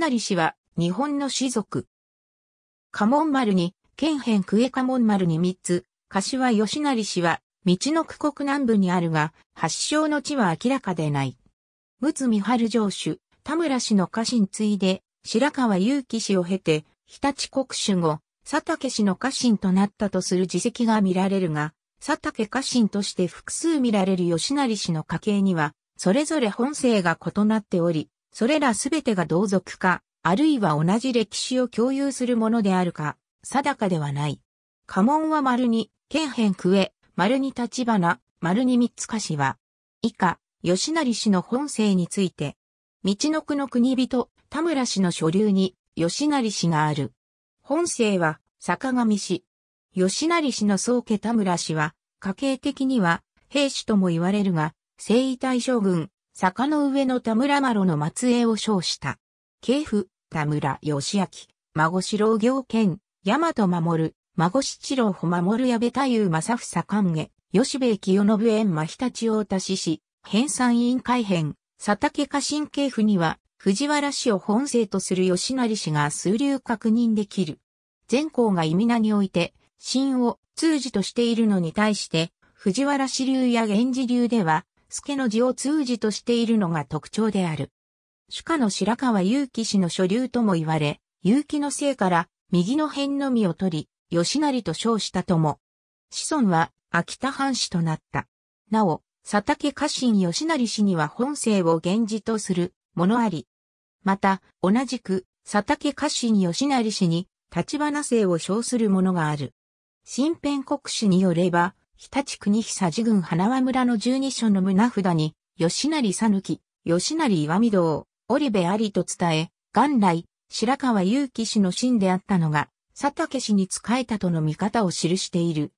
成氏は、日本の士族。家紋丸に、県辺区江家紋丸に3つ、柏吉成氏は、道の区国南部にあるが、発祥の地は明らかでない。陸奥三春城主、田村氏の家臣継いで、白川祐樹氏を経て、日立国主後、佐竹氏の家臣となったとする自責が見られるが、佐竹家臣として複数見られる吉成氏の家系には、それぞれ本性が異なっており、それらすべてが同族か、あるいは同じ歴史を共有するものであるか、定かではない。家紋は丸に、剣辺クエ、丸に立花、丸に三つかしは、以下、吉成氏の本性について、道の国の国人、田村氏の所流に、吉成氏がある。本姓は、坂上氏。吉成氏の宗家田村氏は、家系的には、兵士とも言われるが、征夷大将軍、坂の上の田村麻呂の末裔を称した。系譜、田村義明、孫四郎行健、大和守、孫七郎保守矢部太夫正房勘下、吉部清信縁真日立太田氏氏、編纂委員会編、佐竹家臣系譜には、藤原氏を本姓とする吉成氏が数流確認できる。全校が意味名において、新を通じとしているのに対して、藤原氏流や源氏流では、助の字を通じとしているのが特徴である。主家の白川祐樹氏の所流とも言われ、祐樹の姓から右の辺のみを取り、吉成と称したとも。子孫は秋田藩士となった。なお、佐竹家臣吉成氏には本姓を源氏とするものあり。また、同じく佐竹家臣吉成氏に立花姓を称するものがある。新編国史によれば、日立国久寺郡花輪村の十二所の胸札に、吉成さぬき、吉成岩見堂、織部ありと伝え、元来、白川祐樹氏の真であったのが、佐竹氏に仕えたとの見方を記している。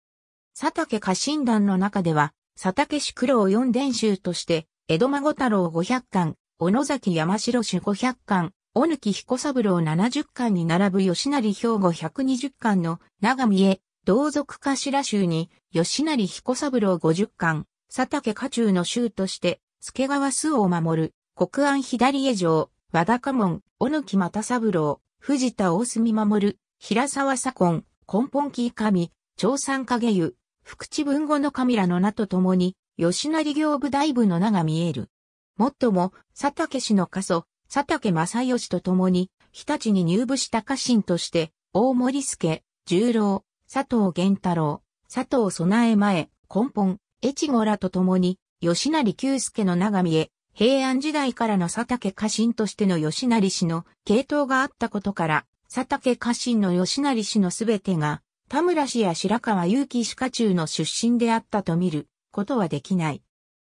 佐竹家臣団の中では、佐竹氏苦労四伝集として、江戸孫太郎五百巻、小野崎山城氏五百巻、小貫彦三郎七十巻に並ぶ吉成兵庫百二十巻の長見江、同族頭衆に、吉成彦三郎五十巻、佐竹家中の衆として、助川須を守る、国安左江城、和田家門、小野木又三郎、藤田大隅守る、平沢左近、根本木上、長三影湯、福地文後の神らの名と共に、吉成行部大部の名が見える。もっとも、佐竹氏の家祖、佐竹正義と共に、日立に入部した家臣として、大森助、十郎、佐藤玄太郎、佐藤備え前、根本、越後らと共に、吉成久助の長見へ、平安時代からの佐竹家臣としての吉成氏の系統があったことから、佐竹家臣の吉成氏のすべてが、田村氏や白川祐樹氏家中の出身であったと見ることはできない。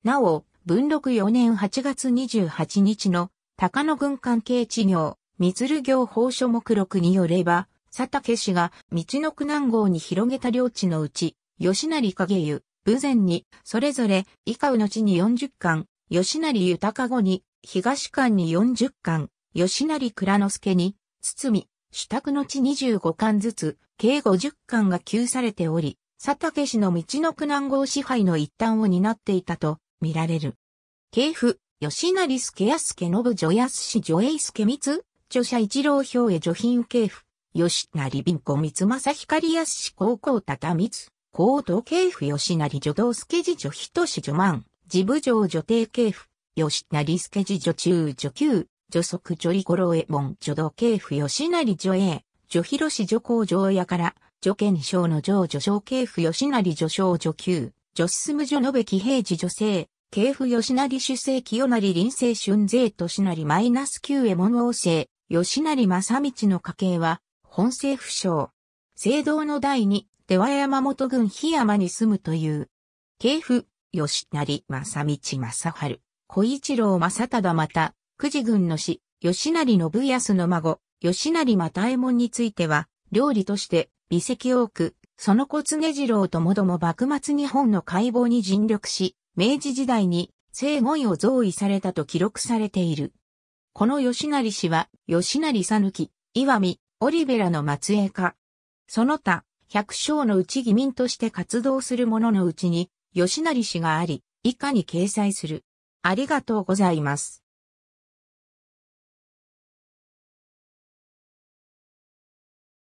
なお、文禄4年8月28日の高野軍関係事業、三鶴行法書目録によれば、佐竹氏が道の苦南郷に広げた領地のうち、吉成影湯、武前に、それぞれ、以下の地に40巻、吉成豊後に、東館に40巻、吉成倉之助に、堤、主宅の地25巻ずつ、計50巻が給されており、佐竹氏の道の苦南郷支配の一端を担っていたと見られる。系譜、吉成助安助信女安氏女英助光、著者一郎表へ助品系譜。吉成貧子三正光康高校高光、高等慶府吉成女道助次女人志女満、自部上女帝慶府、吉成助次女中女級、女足女理五郎右衛門助道慶府吉成女英、女広志女工上やから、女賢章の上女小慶府吉成女小女級、助進女延べき平時女性、慶府吉成主政清成臨世春税年成なりマイナス9衛門王政、吉成正道の家系は、本政府省。聖堂の第二、出羽山本郡檜山に住むという。系譜、吉成正道正春、小一郎正忠また、久慈郡の死、吉成信康の孫、吉成又右衛門については、料理として、美石多く、その子常次郎ともども幕末日本の解剖に尽力し、明治時代に聖言を贈与されたと記録されている。この吉成氏は、吉成さぬき、岩見、オリベラの末裔か。その他、百姓のうち義民として活動する者のうちに、吉成氏があり、以下に掲載する。ありがとうございます。